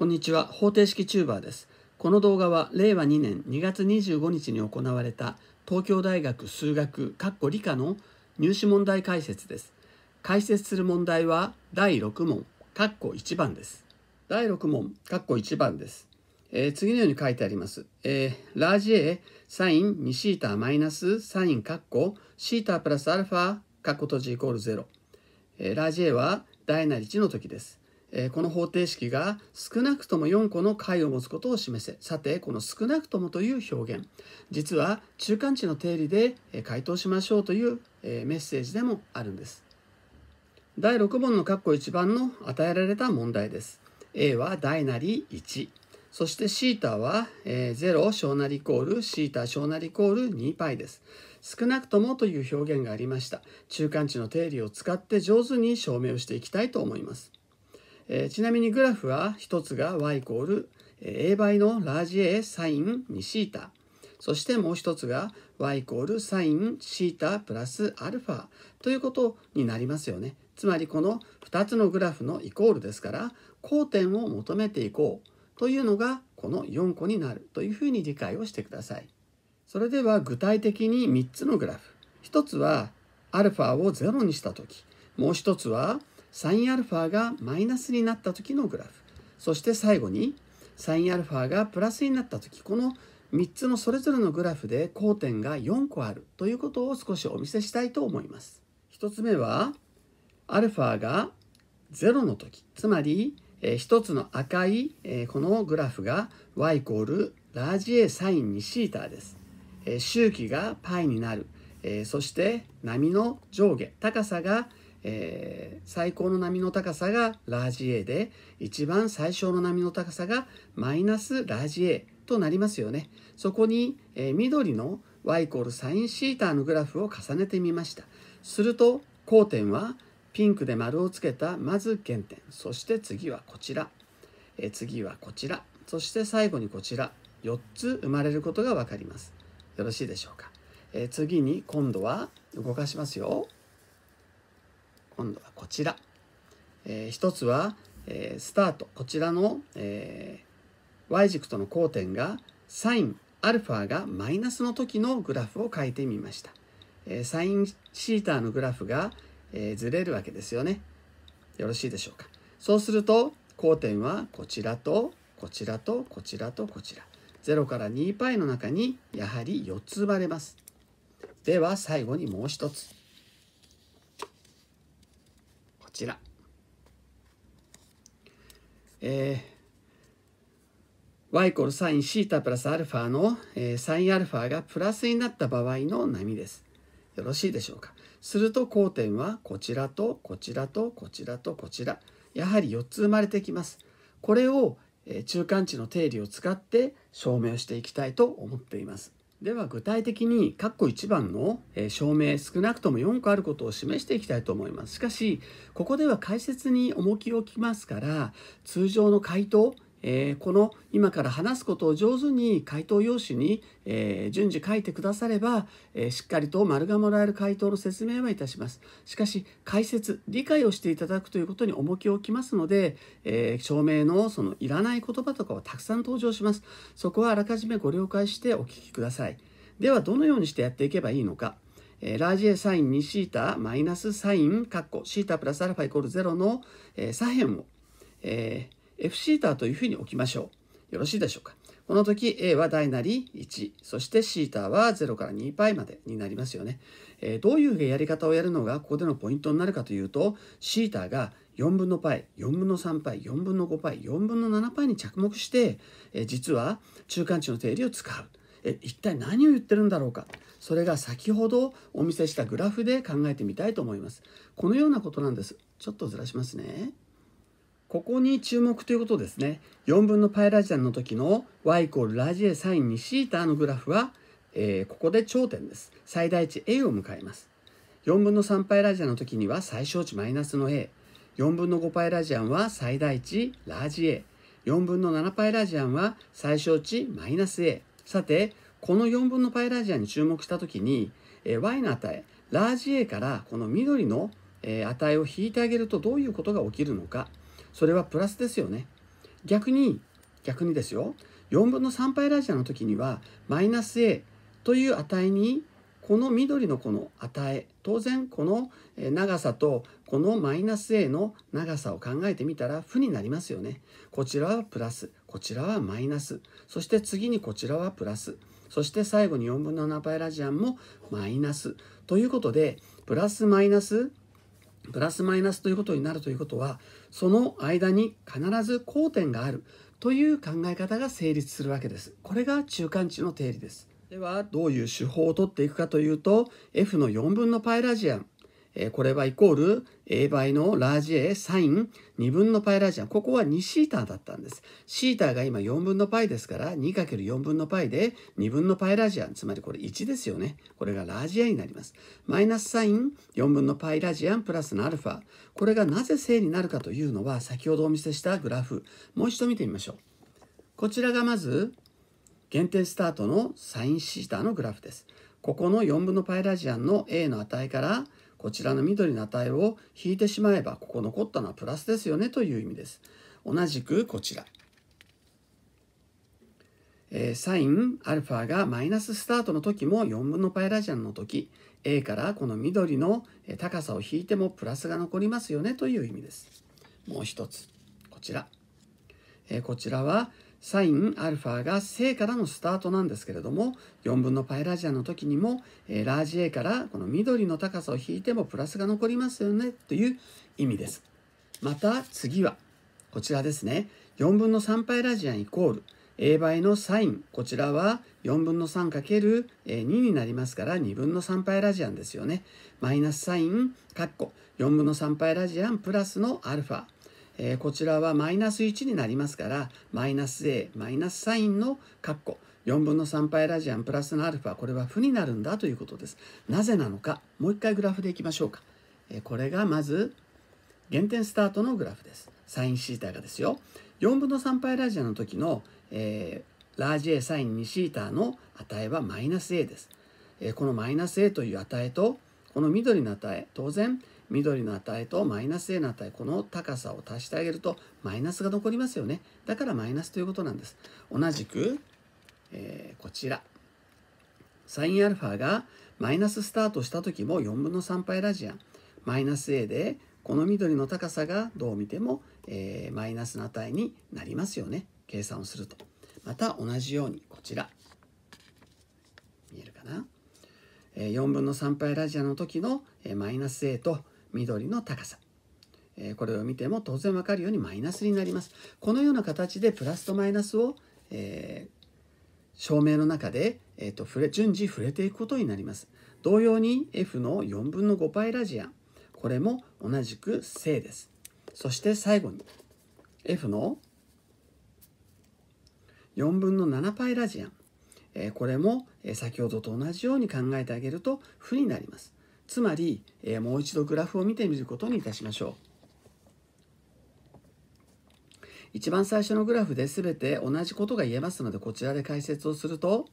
こんにちは方程式チューバーですこの動画は令和2年2月25日に行われた東京大学数学理科の入試問題解説です解説する問題は第6問1番です第6問1番ですえー、次のように書いてあります。えー、ラージ A サイン 2θ マイナスサインシータ θ プラスアルファカッコ閉じイコール0。えー、ラージ A は大なり1の時です。この方程式が少なくとも4個の解を持つことを示せ。さて、この少なくともという表現、実は中間値の定理で回答しましょうというメッセージでもあるんです。第6問の括弧1番の与えられた問題です。A は大なり1。そして θ は0小なりイコール θ 小なりイコール 2π です。少なくともという表現がありました。中間値の定理を使って上手に証明をしていきたいと思います。えー、ちなみにグラフは1つが y イコール a 倍のラージ a サイン 2θ そしてもう1つが y イコールサイン θ プラス α ということになりますよね。つまりこの2つのグラフのイコールですから交点を求めていこうというのがこの4個になるというふうに理解をしてください。それでは具体的に3つのグラフ。1つは α を0にした時もう1つはサインアルファがマイナスになった時のグラフそして最後にサインアルファがプラスになった時この3つのそれぞれのグラフで交点が4個あるということを少しお見せしたいと思います。1つ目はアルファが0の時つまりえ1つの赤いえこのグラフが y イコールラージ A サイン2ーです。え周期が π になるえそして波の上下高さがえー、最高の波の高さがラージ A で一番最小の波の高さがマイナスラージ A となりますよね。そこに、えー、緑の y イコールサインシータのグラフを重ねてみました。すると交点はピンクで丸をつけたまず原点そして次はこちら、えー、次はこちらそして最後にこちら4つ生まれることが分かります。よろしいでしょうか。え次に今度は動かしますよ。今度はこちら、えー、一つは、えー、スタートこちらの、えー、y 軸との交点がサイン α がマイナスの時のグラフを書いてみました、えー、サイン θ のグラフが、えー、ずれるわけですよねよろしいでしょうかそうすると交点はこちらとこちらとこちらとこちら0から 2π の中にやはり4つばれますでは最後にもう一つこちら。えー、y イコールサインシータプラスアルファの、えー、サインアルファがプラスになった場合の波です。よろしいでしょうか。すると交点はこちらとこちらとこちらとこちら。やはり4つ生まれてきます。これをえ中間値の定理を使って証明していきたいと思っています。では具体的に括弧1番の証明少なくとも4個あることを示していきたいと思いますしかしここでは解説に重きを置きますから通常の回答えー、この今から話すことを上手に回答用紙に、えー、順次書いてくだされば、えー、しっかりと丸がもらえる回答の説明はいたします。しかし解説理解をしていただくということに重きを置きますので、え証明のそのいらない言葉とかはたくさん登場します。そこはあらかじめご了解してお聞きください。ではどのようにしてやっていけばいいのか。ラージ A サイン2シータマイナスサインカッコシータプラスアルファイコール0の、え左辺を、えー F シータというふうに置きましょう。よろしいでしょうか。この時 A は大なり1、そしてシータは0から 2π までになりますよね、えー、どういうやり方をやるのがここでのポイントになるかというと、シータが4分の π、4分の 3π、4分の 5π、4分の 7π に着目して、えー、実は中間値の定理を使う。え一体何を言ってるんだろうかそれが先ほどお見せしたグラフで考えてみたいと思いますこのようなことなんですちょっとずらしますねここに注目ということですね。4分の π ラジアンの時の y イコールラジエサインに θ のグラフは、えー、ここで頂点です。最大値 a を迎えます。4分の 3π ラジアンの時には最小値マイナスの a。4分の 5π ラジアンは最大値ラジ a。4分の 7π ラジアンは最小値マイナス a。さて、この4分の π ラジアンに注目した時に、えー、y の値、ラージ a からこの緑の、え値を引いてあげるとどういうことが起きるのか。それはプラスですよね逆に逆にですよ4分の3倍ラジアの時にはマイナス a という値にこの緑のこの値当然この長さとこのマイナス a の長さを考えてみたら負になりますよねこちらはプラスこちらはマイナスそして次にこちらはプラスそして最後に4分の7倍ラジアンもマイナスということでプラスマイナスプラスマイナスということになるということはその間に必ず交点があるという考え方が成立するわけですこれが中間値の定理ですではどういう手法をとっていくかというと F の4分のパイラジアンえこれはイコール A 倍のラージ A サイン2分のパイラージンここは2シータだったんです。シータが今4分のパイですから 2×4 分のパイで2分のパイラージンつまりこれ1ですよね。これがラージ A になります。マイナスサイン4分のパイラージンプラスの α これがなぜ正になるかというのは先ほどお見せしたグラフもう一度見てみましょう。こちらがまず原点スタートのサインシータのグラフです。ここの4分のパイラージアンの A の値からこちらの緑の値を引いてしまえばここ残ったのはプラスですよねという意味です。同じくこちら。えー、サイン α がマイナススタートの時も4分のパイラジアンの時 A からこの緑の高さを引いてもプラスが残りますよねという意味です。もう一つこちら。えー、こちらはサイン α が正からのスタートなんですけれども4分の π ラジアンの時にも、えー、ラージ A からこの緑の高さを引いてもプラスが残りますよねという意味です。また次はこちらですね4分の 3π ラジアンイコール A 倍のサインこちらは4分の 3×2 になりますから2分の 3π ラジアンですよねマイナスサインッコ4分の 3π ラジアンプラスの α えー、こちらはマイナス1になりますからマイナス A マイナスサインの括弧4分の3パイラジアンプラスのアルファこれは負になるんだということですなぜなのかもう一回グラフでいきましょうか、えー、これがまず原点スタートのグラフですサインシータがですよ4分の3パイラジアンの時の、えー、ラージ A サイン2シータの値はマイナス A です、えー、このマイナス A という値とこの緑の値当然緑の値とマイナス a の値この高さを足してあげるとマイナスが残りますよねだからマイナスということなんです同じく、えー、こちら sinα がマイナススタートした時も4分の3倍ラジアンマイナス a でこの緑の高さがどう見ても、えー、マイナスの値になりますよね計算をするとまた同じようにこちら見えるかな4分の3パイラジアンの時のマイナス a と緑の高さこれを見ても当然わかるようにマイナスになりますこのような形でプラスとマイナスを、えー、証明の中で、えーと、触れ順次触れていくことになります同様に F の4分の5イラジアンこれも同じく正ですそして最後に F の4分の7パイラジアンこれも先ほどと同じように考えてあげると負になりますつまり、えー、もう一度グラフを見てみることにいたしましょう。一番最初のグラフで全て同じことが言えますのでこちらで解説をすると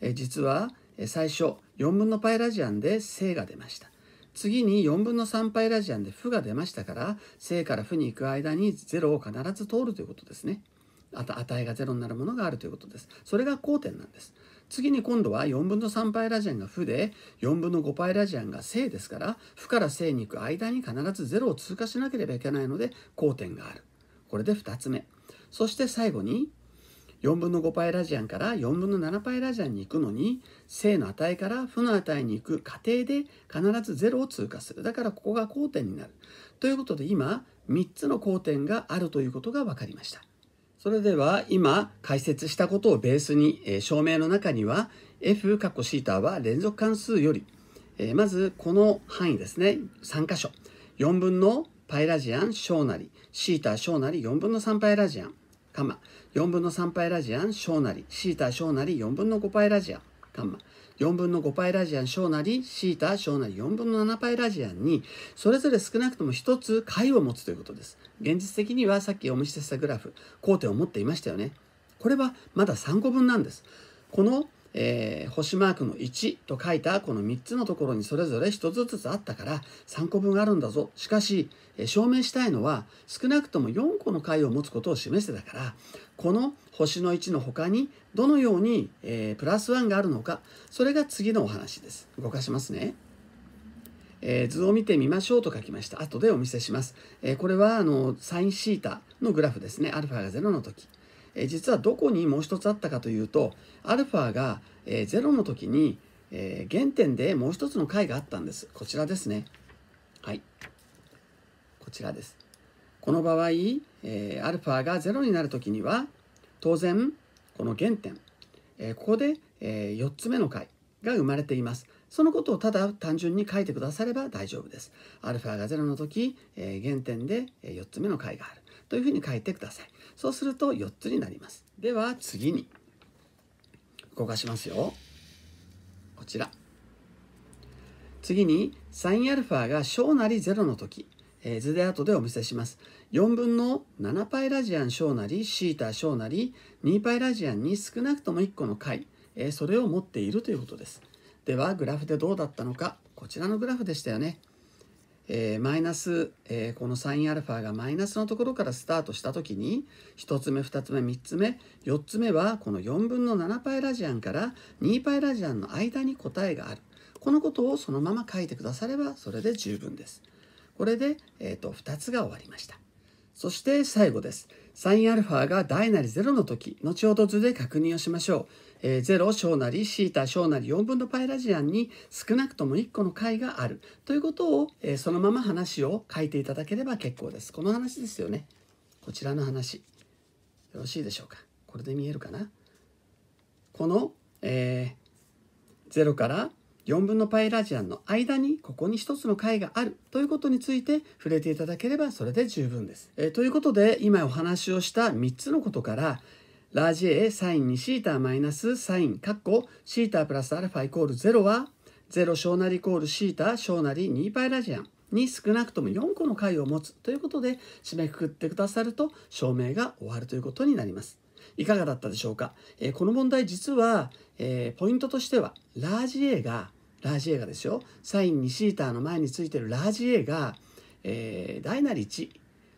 え実は最初4分のパイラジアンで正が出ました次に4分の3パイラジアンで負が出ましたから正から負に行く間に0を必ず通るということですねあと値が0になるものがあるということですそれが交点なんです次に今度は4分の3パイラジアンが負で4分の5パイラジアンが正ですから負から正に行く間に必ず0を通過しなければいけないので交点があるこれで2つ目そして最後に4分の5パイラジアンから4分の7パイラジアンに行くのに正の値から負の値に行く過程で必ず0を通過するだからここが交点になるということで今3つの交点があるということが分かりましたそれでは今解説したことをベースに、え証明の中には f かっこ θ は連続関数より、えまずこの範囲ですね3箇所4分のパイラジアン小なり θ 小なり4分の3パイラジアンカマ4分の3パイラジアン小なり θ 小なり4分の5パイラジアンガンマ4分の5パイラジアン小なりシータ小なり4分の7パイラジアンにそれぞれ少なくとも1つ解を持つということです現実的にはさっきお見せしたグラフ交点を持っていましたよねこれはまだ3個分なんですこのえー、星マークの1と書いたこの3つのところにそれぞれ1つずつあったから3個分あるんだぞしかし、えー、証明したいのは少なくとも4個の解を持つことを示してたからこの星の1の他にどのように、えー、プラス1があるのかそれが次のお話です動かしますねえー、図を見てみましょうと書きました。後でお見せします。えー、これはあのサインシータのグラフですね。アルファが0の時。え実はどこにもう一つあったかというとアルファが、え0の時に、え原点でもう一つの解があったんですこちらですねはいこちらですこの場合、えアルファが0になる時には当然この原点、えここで、え4つ目の解が生まれていますそのことをただ単純に書いてくだされば大丈夫です。アルファが0の時、え原点で4つ目の解がある。というふうに書いてくださいそうすると4つになりますでは次に動かしますよこちら次に sinα が小なり0の時、えー、図で後でお見せします4分の 7π ラジアン小なり θ 小なり 2π ラジアンに少なくとも1個の解、えー、それを持っているということですではグラフでどうだったのかこちらのグラフでしたよねえー、マイナス、えー、このサインアルファがマイナスのところからスタートした時に1つ目2つ目3つ目4つ目はこの4分の7パイラジアンから2パイラジアンの間に答えがあるこのことをそのまま書いてくださればそれで十分ですこれで、えーと、と2つが終わりましたそして最後です。サイン α が大なり0の時、後ほど図で確認をしましょう。えー、0小なり θ 小なり4分のパイラジアンに少なくとも1個の解があるということを、えー、そのまま話を書いていただければ結構です。この話ですよね。こちらの話。よろしいでしょうか。これで見えるかな。この、えー、0から4分のパイラジアンの間にここに一つの解があるということについて触れていただければそれで十分です。えー、ということで今お話をした3つのことからラージ A サインにシータマイナスサインカッコシータプラスアルファイコール0は0小なりイコールシータ小なり2パイラジアンに少なくとも4個の解を持つということで締めくくってくださると証明が終わるということになります。いかがだったでしょうか、えこの問題実は、えポイントとしてはラージ A がラージ A がですよサイン 2θ の前についてるラージ A が、え大なり1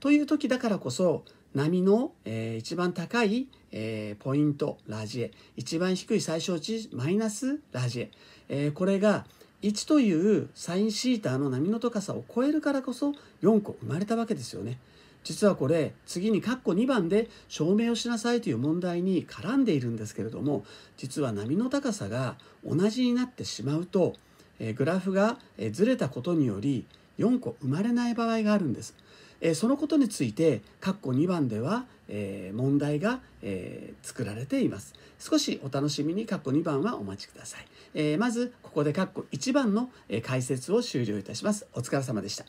という時だからこそ波の、えー、一番高い、えー、ポイントラジ A 一番低い最小値マイナスラジ A、えー、これが1というサインシーターの波の高さを超えるからこそ4個生まれたわけですよね。実はこれ次に括弧2番で証明をしなさいという問題に絡んでいるんですけれども実は波の高さが同じになってしまうと、えグラフが、えずれたことにより4個生まれない場合があるんです。えそのことについて括弧2番では、え問題が、え作られています少しお楽しみに括弧2番はお待ちください、えまずここで括弧1番の解説を終了いたしますお疲れ様でした